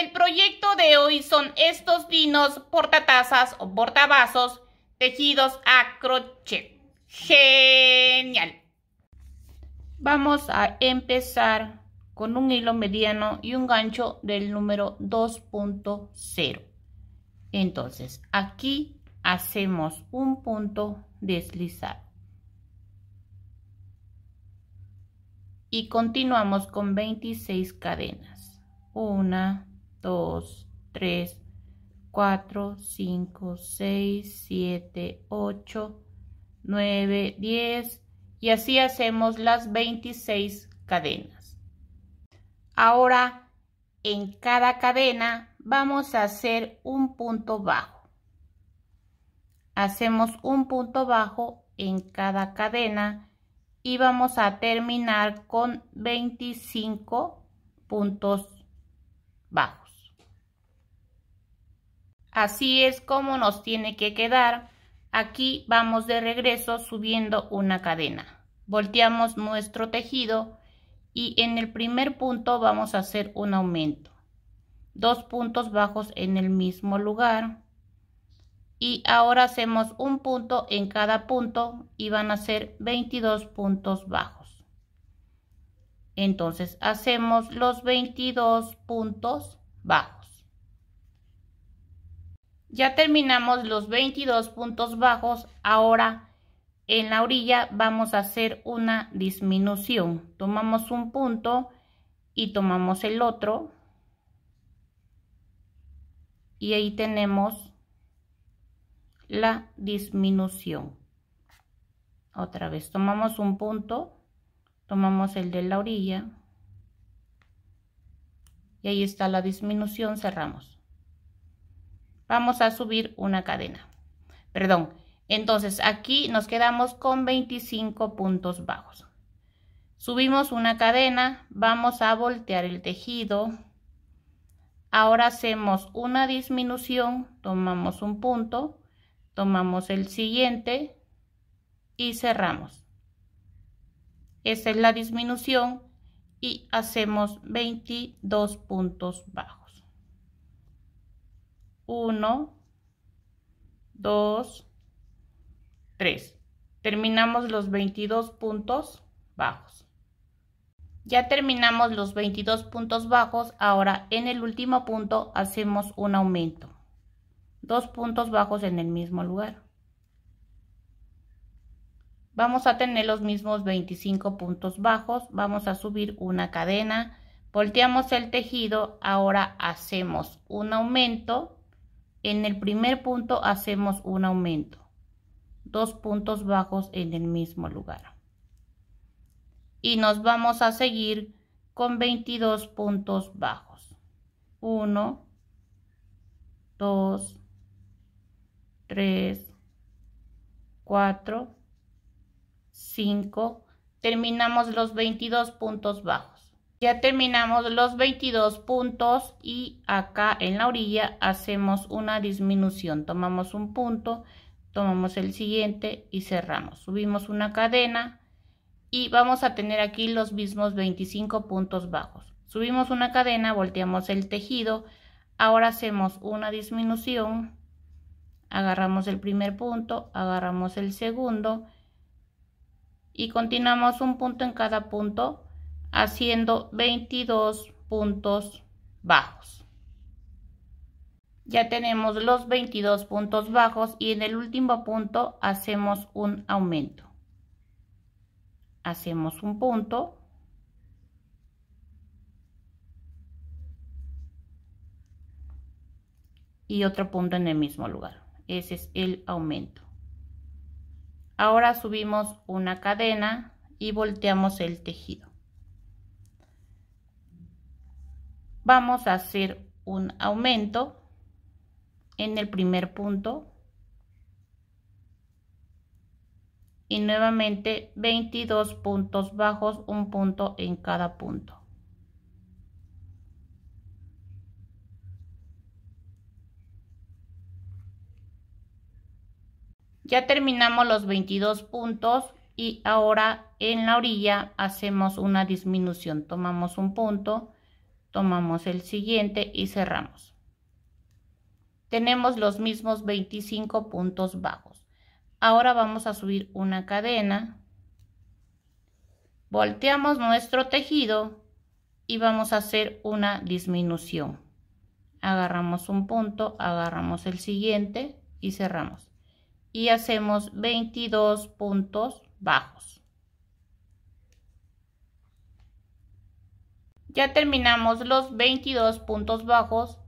El proyecto de hoy son estos vinos portatazas o portavasos tejidos a crochet. Genial. Vamos a empezar con un hilo mediano y un gancho del número 2.0. Entonces, aquí hacemos un punto deslizado. Y continuamos con 26 cadenas. Una. 2, 3, 4, 5, 6, 7, 8, 9, 10 y así hacemos las 26 cadenas. Ahora en cada cadena vamos a hacer un punto bajo. Hacemos un punto bajo en cada cadena y vamos a terminar con 25 puntos bajos. Así es como nos tiene que quedar. Aquí vamos de regreso subiendo una cadena. Volteamos nuestro tejido y en el primer punto vamos a hacer un aumento. Dos puntos bajos en el mismo lugar. Y ahora hacemos un punto en cada punto y van a ser 22 puntos bajos. Entonces hacemos los 22 puntos bajos. Ya terminamos los 22 puntos bajos, ahora en la orilla vamos a hacer una disminución. Tomamos un punto y tomamos el otro. Y ahí tenemos la disminución. Otra vez, tomamos un punto, tomamos el de la orilla. Y ahí está la disminución, cerramos vamos a subir una cadena. Perdón, entonces aquí nos quedamos con 25 puntos bajos. Subimos una cadena, vamos a voltear el tejido. Ahora hacemos una disminución, tomamos un punto, tomamos el siguiente y cerramos. Esa es la disminución y hacemos 22 puntos bajos. 1, 2, 3. Terminamos los 22 puntos bajos. Ya terminamos los 22 puntos bajos, ahora en el último punto hacemos un aumento. Dos puntos bajos en el mismo lugar. Vamos a tener los mismos 25 puntos bajos, vamos a subir una cadena, volteamos el tejido, ahora hacemos un aumento en el primer punto hacemos un aumento, dos puntos bajos en el mismo lugar. Y nos vamos a seguir con 22 puntos bajos. 1, 2, 3, 4, 5. Terminamos los 22 puntos bajos. Ya terminamos los 22 puntos y acá en la orilla hacemos una disminución. Tomamos un punto, tomamos el siguiente y cerramos. Subimos una cadena y vamos a tener aquí los mismos 25 puntos bajos. Subimos una cadena, volteamos el tejido. Ahora hacemos una disminución. Agarramos el primer punto, agarramos el segundo y continuamos un punto en cada punto haciendo 22 puntos bajos. Ya tenemos los 22 puntos bajos y en el último punto hacemos un aumento. Hacemos un punto. Y otro punto en el mismo lugar. Ese es el aumento. Ahora subimos una cadena y volteamos el tejido. vamos a hacer un aumento en el primer punto y nuevamente 22 puntos bajos, un punto en cada punto. Ya terminamos los 22 puntos y ahora en la orilla hacemos una disminución. Tomamos un punto tomamos el siguiente y cerramos. Tenemos los mismos 25 puntos bajos. Ahora vamos a subir una cadena. Volteamos nuestro tejido y vamos a hacer una disminución. Agarramos un punto, agarramos el siguiente y cerramos. Y hacemos 22 puntos bajos. Ya terminamos los 22 puntos bajos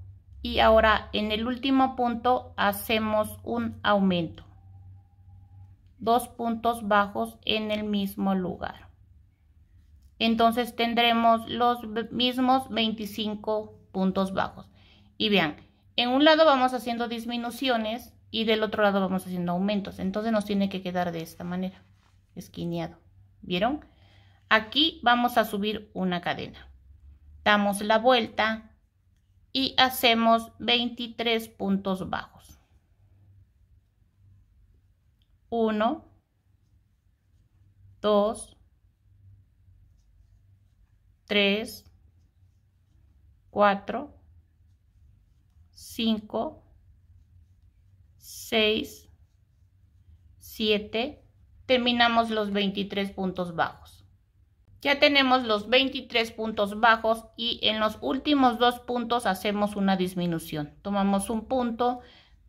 y ahora en el último punto hacemos un aumento. Dos puntos bajos en el mismo lugar. Entonces tendremos los mismos 25 puntos bajos. Y vean, en un lado vamos haciendo disminuciones y del otro lado vamos haciendo aumentos. Entonces nos tiene que quedar de esta manera, esquineado. ¿Vieron? Aquí vamos a subir una cadena damos la vuelta y hacemos 23 puntos bajos. 1, 2, 3, 4, 5, 6, 7. Terminamos los 23 puntos bajos. Ya tenemos los 23 puntos bajos y en los últimos dos puntos hacemos una disminución. Tomamos un punto,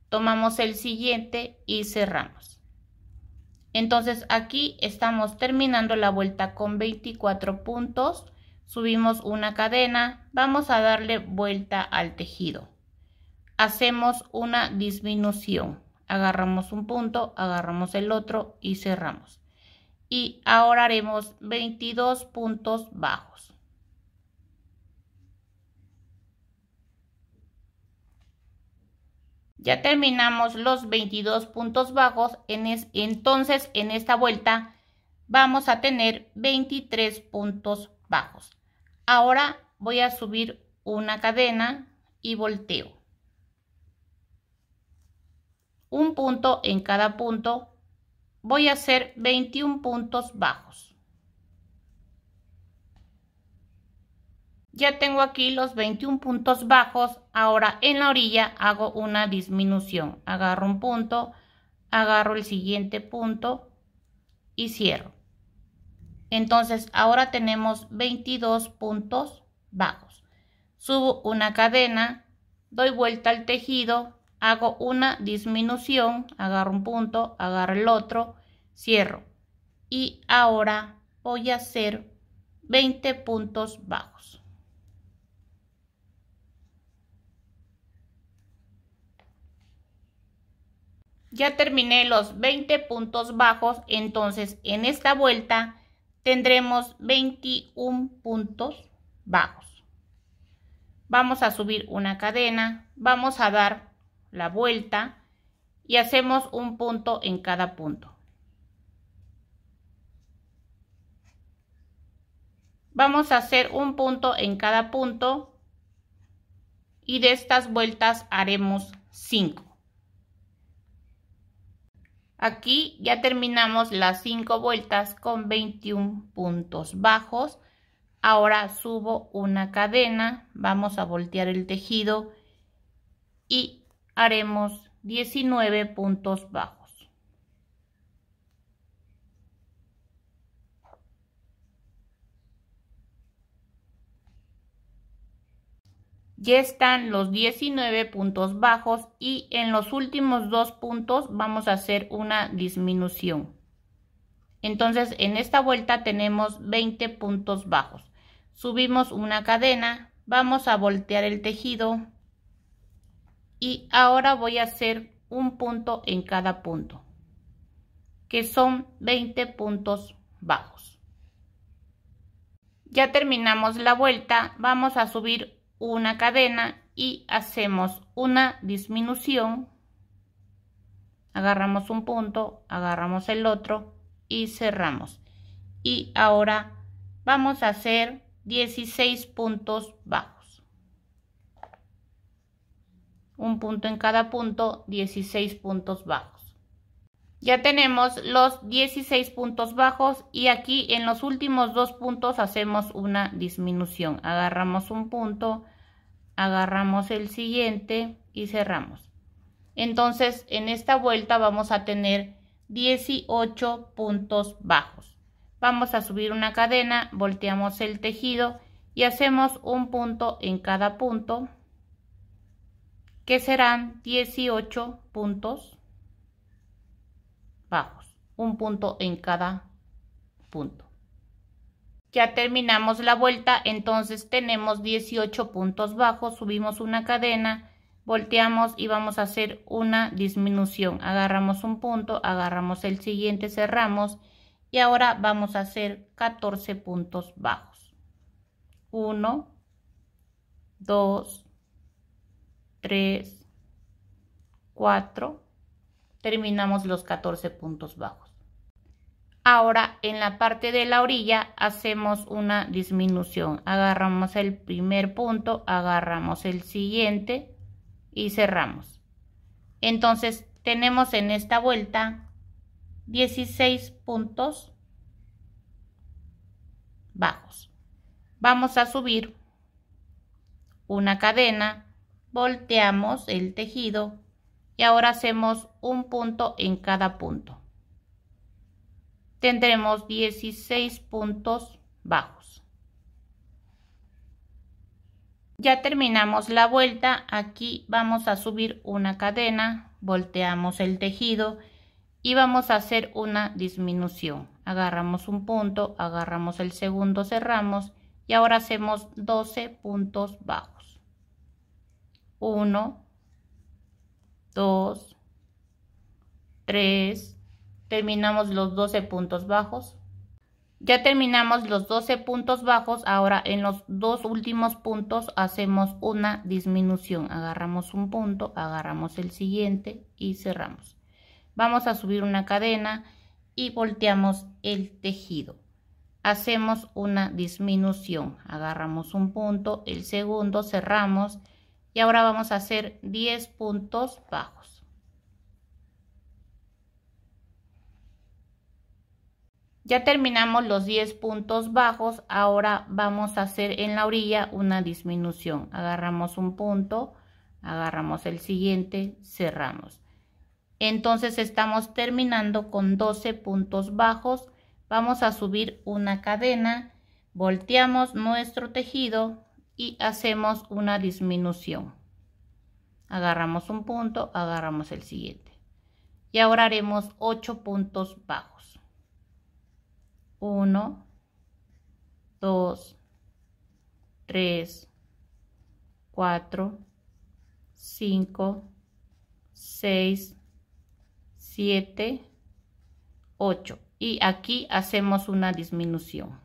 tomamos el siguiente y cerramos. Entonces aquí estamos terminando la vuelta con 24 puntos. Subimos una cadena, vamos a darle vuelta al tejido. Hacemos una disminución. Agarramos un punto, agarramos el otro y cerramos y ahora haremos 22 puntos bajos. Ya terminamos los 22 puntos bajos, entonces en esta vuelta vamos a tener 23 puntos bajos. Ahora voy a subir una cadena y volteo. Un punto en cada punto voy a hacer 21 puntos bajos. Ya tengo aquí los 21 puntos bajos. Ahora en la orilla hago una disminución. Agarro un punto, agarro el siguiente punto y cierro. Entonces ahora tenemos 22 puntos bajos. Subo una cadena, doy vuelta al tejido hago una disminución, agarro un punto, agarro el otro, cierro. Y ahora voy a hacer 20 puntos bajos. Ya terminé los 20 puntos bajos, entonces en esta vuelta tendremos 21 puntos bajos. Vamos a subir una cadena, vamos a dar la vuelta y hacemos un punto en cada punto. Vamos a hacer un punto en cada punto y de estas vueltas haremos 5. Aquí ya terminamos las 5 vueltas con 21 puntos bajos. Ahora subo una cadena, vamos a voltear el tejido y haremos 19 puntos bajos. Ya están los 19 puntos bajos y en los últimos dos puntos vamos a hacer una disminución. Entonces en esta vuelta tenemos 20 puntos bajos. Subimos una cadena, vamos a voltear el tejido y ahora voy a hacer un punto en cada punto que son 20 puntos bajos ya terminamos la vuelta vamos a subir una cadena y hacemos una disminución agarramos un punto agarramos el otro y cerramos y ahora vamos a hacer 16 puntos bajos un punto en cada punto, 16 puntos bajos. Ya tenemos los 16 puntos bajos y aquí en los últimos dos puntos hacemos una disminución. Agarramos un punto, agarramos el siguiente y cerramos. Entonces en esta vuelta vamos a tener 18 puntos bajos. Vamos a subir una cadena, volteamos el tejido y hacemos un punto en cada punto que serán 18 puntos bajos, un punto en cada punto. Ya terminamos la vuelta, entonces tenemos 18 puntos bajos, subimos una cadena, volteamos y vamos a hacer una disminución. Agarramos un punto, agarramos el siguiente, cerramos y ahora vamos a hacer 14 puntos bajos. 1, 2, 3, 4. Terminamos los 14 puntos bajos. Ahora en la parte de la orilla hacemos una disminución. Agarramos el primer punto, agarramos el siguiente y cerramos. Entonces tenemos en esta vuelta 16 puntos bajos. Vamos a subir una cadena volteamos el tejido y ahora hacemos un punto en cada punto. Tendremos 16 puntos bajos. Ya terminamos la vuelta, aquí vamos a subir una cadena, volteamos el tejido y vamos a hacer una disminución. Agarramos un punto, agarramos el segundo, cerramos y ahora hacemos 12 puntos bajos. 1, 2, 3, terminamos los 12 puntos bajos. Ya terminamos los 12 puntos bajos, ahora en los dos últimos puntos hacemos una disminución. Agarramos un punto, agarramos el siguiente y cerramos. Vamos a subir una cadena y volteamos el tejido. Hacemos una disminución, agarramos un punto, el segundo, cerramos y ahora vamos a hacer 10 puntos bajos ya terminamos los 10 puntos bajos ahora vamos a hacer en la orilla una disminución agarramos un punto agarramos el siguiente cerramos entonces estamos terminando con 12 puntos bajos vamos a subir una cadena volteamos nuestro tejido y hacemos una disminución. Agarramos un punto, agarramos el siguiente. Y ahora haremos 8 puntos bajos. 1, 2, 3, 4, 5, 6, 7, 8. Y aquí hacemos una disminución.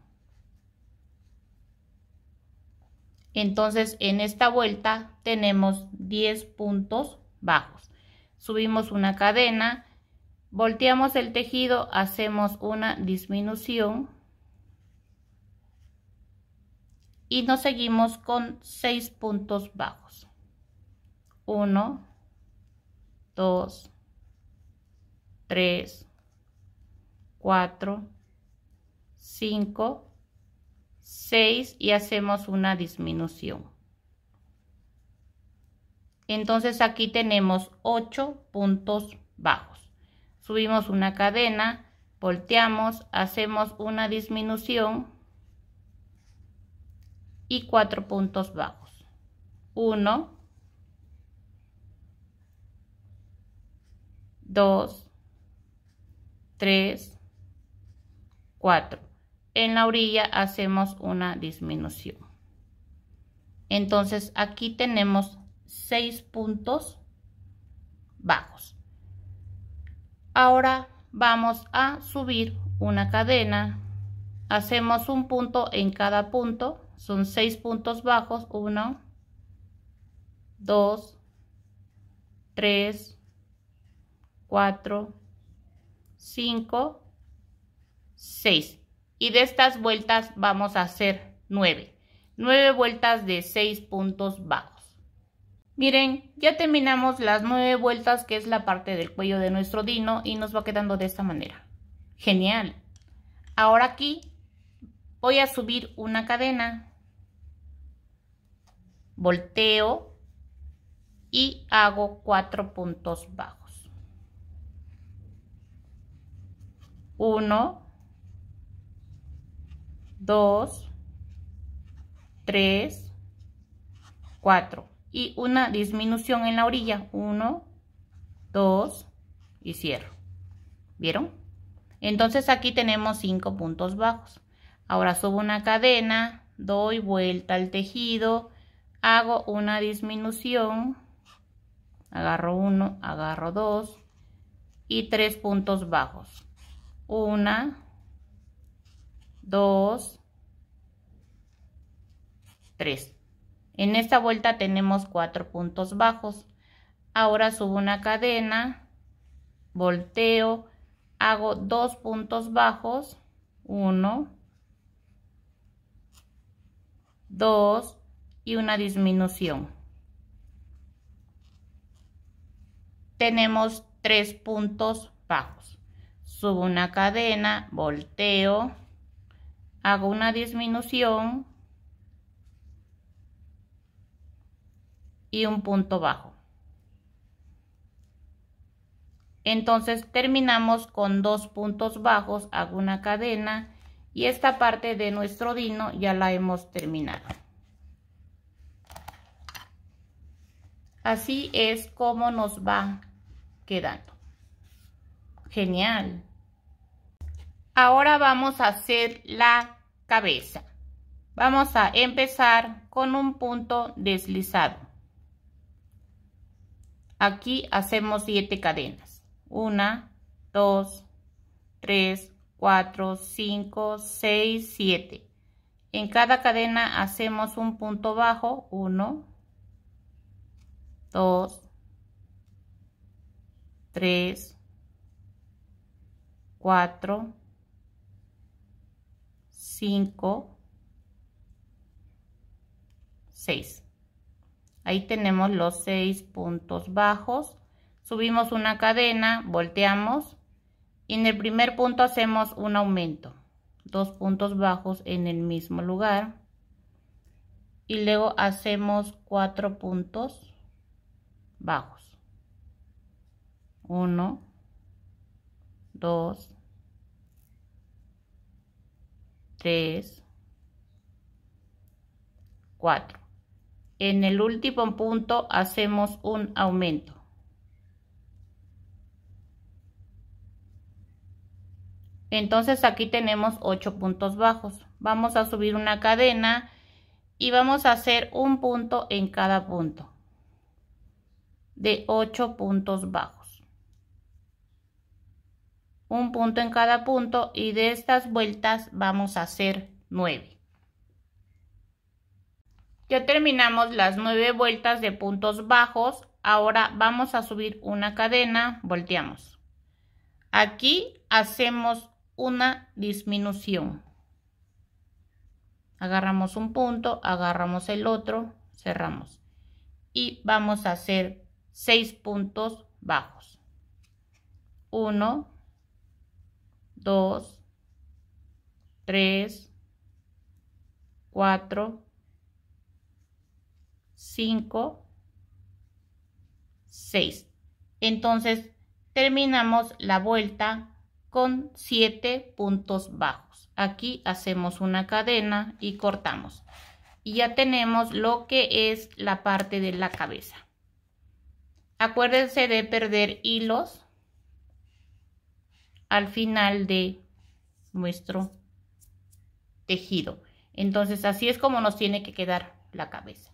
Entonces en esta vuelta tenemos 10 puntos bajos. Subimos una cadena, volteamos el tejido, hacemos una disminución y nos seguimos con 6 puntos bajos. 1, 2, 3, 4, 5 6 y hacemos una disminución. Entonces aquí tenemos 8 puntos bajos. Subimos una cadena, volteamos, hacemos una disminución y 4 puntos bajos. 1, 2, 3, 4 en la orilla hacemos una disminución. Entonces aquí tenemos 6 puntos bajos. Ahora vamos a subir una cadena. Hacemos un punto en cada punto. Son 6 puntos bajos. 1, 2, 3, 4, 5, 6 y de estas vueltas vamos a hacer 9. 9 vueltas de 6 puntos bajos. Miren, ya terminamos las nueve vueltas que es la parte del cuello de nuestro dino y nos va quedando de esta manera. Genial. Ahora aquí voy a subir una cadena. Volteo y hago cuatro puntos bajos. 1, 2, 3, 4 y una disminución en la orilla 1 2 y cierro vieron entonces aquí tenemos 5 puntos bajos ahora subo una cadena doy vuelta al tejido hago una disminución agarro uno agarro 2 y tres puntos bajos una 2, 3. En esta vuelta tenemos 4 puntos bajos. Ahora subo una cadena, volteo, hago dos puntos bajos, 1, 2 y una disminución. Tenemos 3 puntos bajos. Subo una cadena, volteo, hago una disminución y un punto bajo. Entonces terminamos con dos puntos bajos, hago una cadena y esta parte de nuestro dino ya la hemos terminado. Así es como nos va quedando. Genial. Ahora vamos a hacer la cabeza. Vamos a empezar con un punto deslizado. Aquí hacemos 7 cadenas. 1, 2, 3, 4, 5, 6, 7. En cada cadena hacemos un punto bajo. 1, 2, 3, 4, 5, 6. Ahí tenemos los 6 puntos bajos. Subimos una cadena, volteamos y en el primer punto hacemos un aumento. Dos puntos bajos en el mismo lugar. Y luego hacemos cuatro puntos bajos. 1, 2, 3, 4. En el último punto hacemos un aumento. Entonces aquí tenemos 8 puntos bajos. Vamos a subir una cadena y vamos a hacer un punto en cada punto de 8 puntos bajos un punto en cada punto y de estas vueltas vamos a hacer nueve Ya terminamos las nueve vueltas de puntos bajos. Ahora vamos a subir una cadena, volteamos. Aquí hacemos una disminución. Agarramos un punto, agarramos el otro, cerramos. Y vamos a hacer seis puntos bajos. 1, 2, 3, 4, 5, 6. Entonces terminamos la vuelta con 7 puntos bajos. Aquí hacemos una cadena y cortamos. Y ya tenemos lo que es la parte de la cabeza. Acuérdense de perder hilos al final de nuestro tejido. Entonces así es como nos tiene que quedar la cabeza.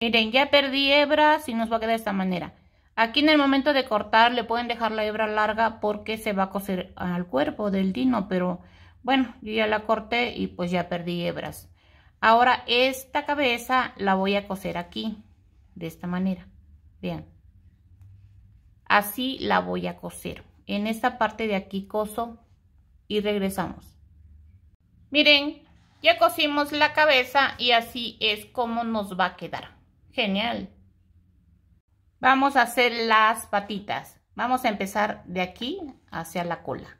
Miren, ya perdí hebras y nos va a quedar de esta manera. Aquí en el momento de cortar le pueden dejar la hebra larga porque se va a coser al cuerpo del dino, pero bueno, yo ya la corté y pues ya perdí hebras. Ahora esta cabeza la voy a coser aquí, de esta manera. Vean, así la voy a coser en esta parte de aquí coso y regresamos. Miren, ya cosimos la cabeza y así es como nos va a quedar. Genial. Vamos a hacer las patitas. Vamos a empezar de aquí hacia la cola.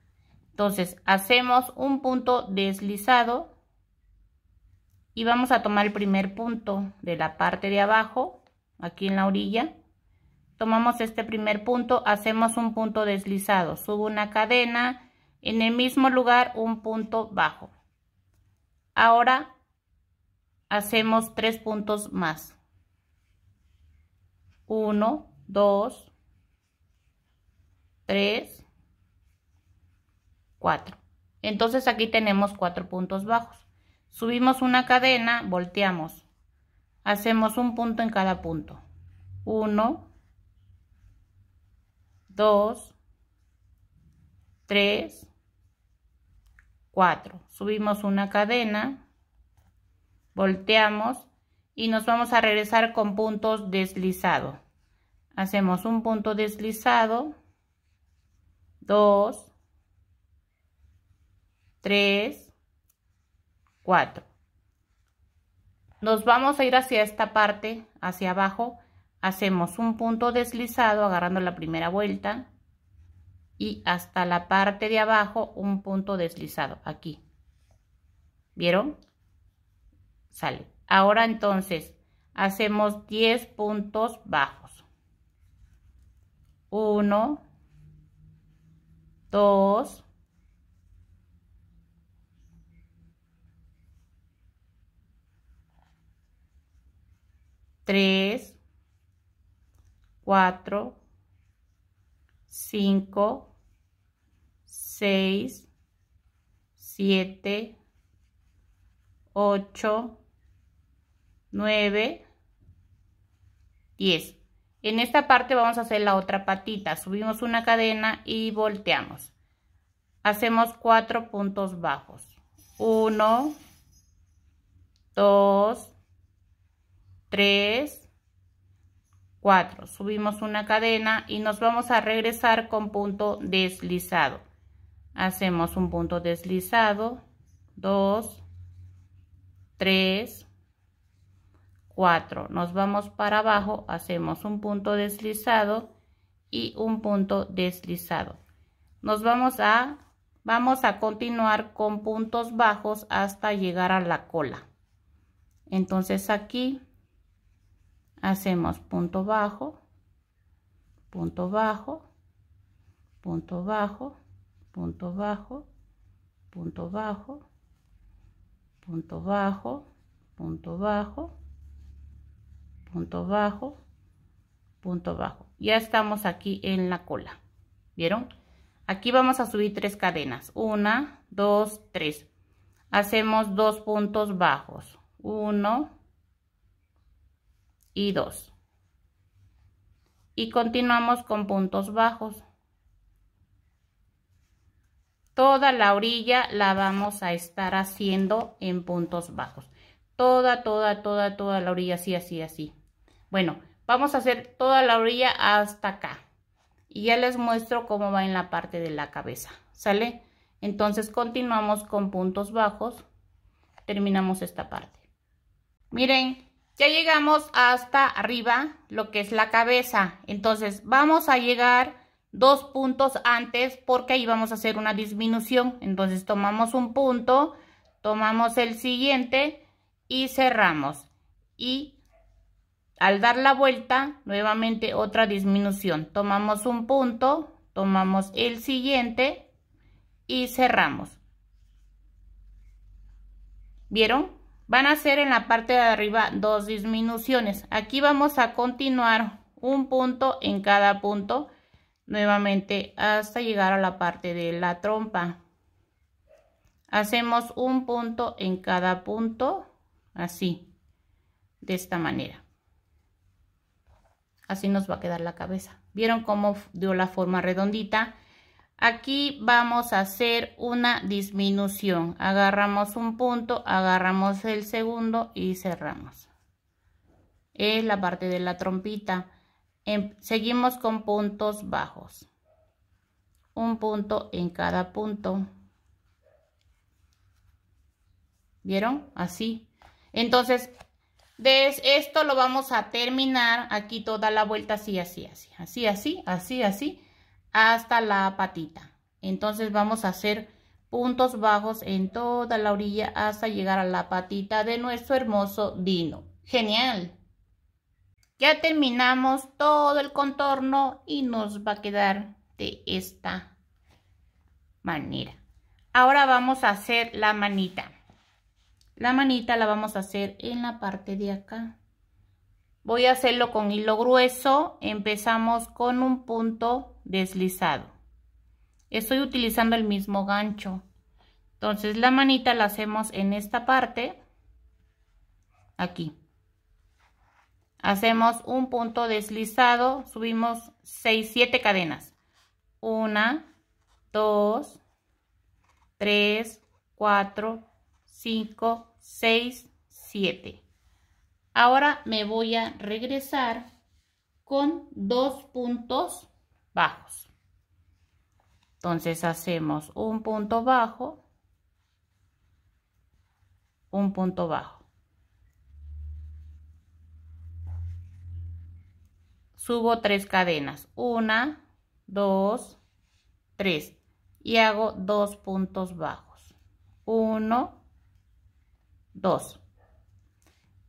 Entonces hacemos un punto deslizado y vamos a tomar el primer punto de la parte de abajo, aquí en la orilla, tomamos este primer punto, hacemos un punto deslizado, subo una cadena, en el mismo lugar un punto bajo. Ahora hacemos tres puntos más. uno dos tres cuatro Entonces aquí tenemos cuatro puntos bajos. Subimos una cadena, volteamos. Hacemos un punto en cada punto. 1, 2, 3, 4. Subimos una cadena, volteamos y nos vamos a regresar con puntos deslizados. Hacemos un punto deslizado, 2, 3, 4. Nos vamos a ir hacia esta parte, hacia abajo, hacemos un punto deslizado agarrando la primera vuelta y hasta la parte de abajo un punto deslizado aquí vieron sale ahora entonces hacemos 10 puntos bajos 1 2 3 4, 5, 6, 7, 8, 9, 10. En esta parte vamos a hacer la otra patita. Subimos una cadena y volteamos. Hacemos 4 puntos bajos. 1, 2, 3, 4. Subimos una cadena y nos vamos a regresar con punto deslizado. Hacemos un punto deslizado, 2, 3, 4. Nos vamos para abajo, hacemos un punto deslizado y un punto deslizado. Nos vamos a, vamos a continuar con puntos bajos hasta llegar a la cola. Entonces aquí hacemos punto bajo, punto bajo, punto bajo, punto bajo, punto bajo, punto bajo, punto bajo, punto bajo, punto bajo. Ya estamos aquí en la cola. ¿Vieron? Aquí vamos a subir tres cadenas. Una, dos, tres. Hacemos dos puntos bajos. Uno, y 2 y continuamos con puntos bajos toda la orilla la vamos a estar haciendo en puntos bajos toda toda toda toda la orilla así así así bueno vamos a hacer toda la orilla hasta acá y ya les muestro cómo va en la parte de la cabeza sale entonces continuamos con puntos bajos terminamos esta parte miren ya llegamos hasta arriba, lo que es la cabeza. Entonces vamos a llegar dos puntos antes porque ahí vamos a hacer una disminución. Entonces tomamos un punto, tomamos el siguiente y cerramos. Y al dar la vuelta, nuevamente otra disminución. Tomamos un punto, tomamos el siguiente y cerramos. ¿Vieron? van a hacer en la parte de arriba dos disminuciones. Aquí vamos a continuar un punto en cada punto nuevamente hasta llegar a la parte de la trompa. Hacemos un punto en cada punto así, de esta manera. Así nos va a quedar la cabeza. ¿Vieron cómo dio la forma redondita? Aquí vamos a hacer una disminución. Agarramos un punto, agarramos el segundo y cerramos. Es la parte de la trompita. Em, seguimos con puntos bajos. Un punto en cada punto. ¿Vieron? Así. Entonces, de esto lo vamos a terminar aquí toda la vuelta así, así, así, así, así, así, así hasta la patita. Entonces vamos a hacer puntos bajos en toda la orilla hasta llegar a la patita de nuestro hermoso dino. ¡Genial! Ya terminamos todo el contorno y nos va a quedar de esta manera. Ahora vamos a hacer la manita. La manita la vamos a hacer en la parte de acá. Voy a hacerlo con hilo grueso. Empezamos con un punto deslizado. Estoy utilizando el mismo gancho. Entonces la manita la hacemos en esta parte, aquí. Hacemos un punto deslizado, subimos 6, 7 cadenas. 1, 2, 3, 4, 5, 6, 7. Ahora me voy a regresar con dos puntos bajos. Entonces hacemos un punto bajo, un punto bajo. Subo tres cadenas, una, dos, tres y hago dos puntos bajos. Uno, dos.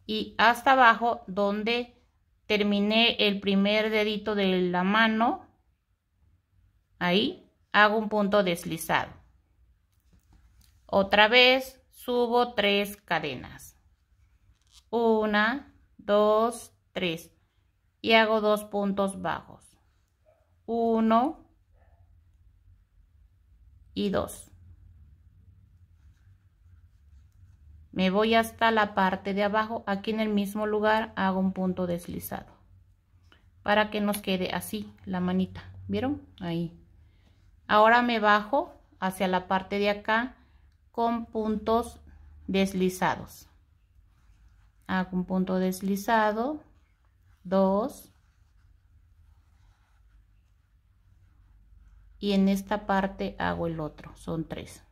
Y hasta abajo donde terminé el primer dedito de la mano, Ahí hago un punto deslizado. Otra vez subo tres cadenas. Una, dos, tres. Y hago dos puntos bajos. Uno y dos. Me voy hasta la parte de abajo. Aquí en el mismo lugar hago un punto deslizado. Para que nos quede así la manita. ¿Vieron? Ahí. Ahora me bajo hacia la parte de acá con puntos deslizados. Hago un punto deslizado, dos. Y en esta parte hago el otro, son tres.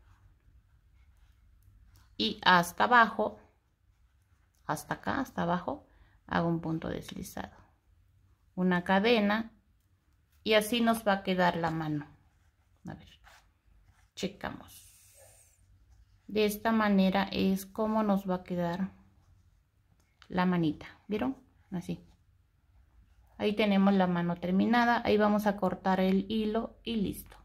Y hasta abajo, hasta acá, hasta abajo, hago un punto deslizado. Una cadena y así nos va a quedar la mano. A ver, checamos. De esta manera es como nos va a quedar la manita. ¿Vieron? Así. Ahí tenemos la mano terminada. Ahí vamos a cortar el hilo y listo.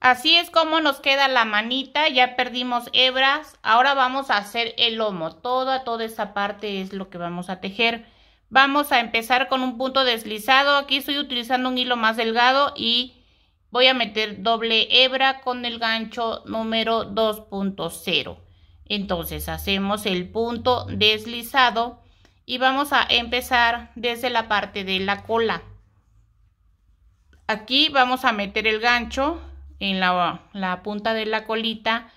Así es como nos queda la manita. Ya perdimos hebras. Ahora vamos a hacer el lomo. Toda, toda esta parte es lo que vamos a tejer. Vamos a empezar con un punto deslizado. Aquí estoy utilizando un hilo más delgado y voy a meter doble hebra con el gancho número 2.0 entonces hacemos el punto deslizado y vamos a empezar desde la parte de la cola aquí vamos a meter el gancho en la, la punta de la colita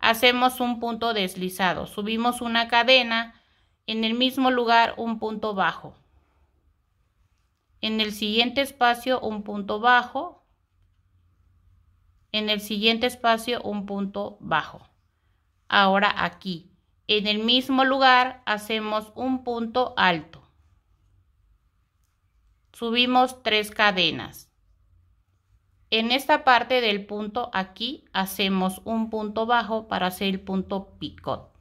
hacemos un punto deslizado subimos una cadena en el mismo lugar un punto bajo en el siguiente espacio un punto bajo en el siguiente espacio un punto bajo. Ahora aquí, en el mismo lugar hacemos un punto alto. Subimos tres cadenas. En esta parte del punto aquí hacemos un punto bajo para hacer el punto picot.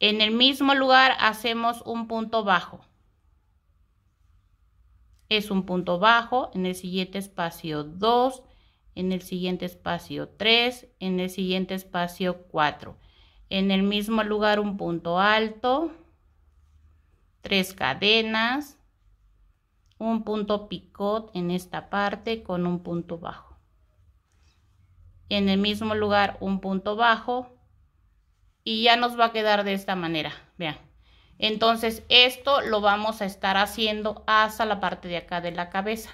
En el mismo lugar hacemos un punto bajo. Es un punto bajo, en el siguiente espacio 2 en el siguiente espacio 3, en el siguiente espacio 4. En el mismo lugar un punto alto, tres cadenas, un punto picot en esta parte con un punto bajo. En el mismo lugar un punto bajo y ya nos va a quedar de esta manera, vean. Entonces esto lo vamos a estar haciendo hasta la parte de acá de la cabeza.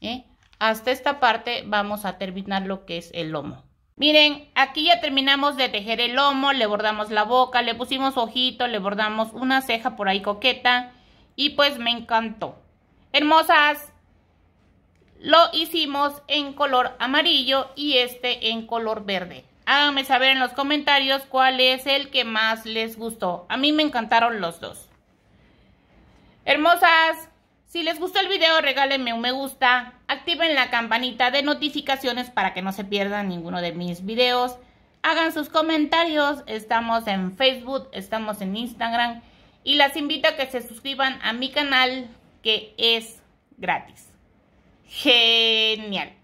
¿eh? hasta esta parte vamos a terminar lo que es el lomo. Miren, aquí ya terminamos de tejer el lomo, le bordamos la boca, le pusimos ojito, le bordamos una ceja por ahí coqueta y pues me encantó. Hermosas, lo hicimos en color amarillo y este en color verde. Háganme saber en los comentarios cuál es el que más les gustó. A mí me encantaron los dos. Hermosas, si les gustó el video, regálenme un me gusta, activen la campanita de notificaciones para que no se pierdan ninguno de mis videos. Hagan sus comentarios, estamos en Facebook, estamos en Instagram y las invito a que se suscriban a mi canal que es gratis. Genial.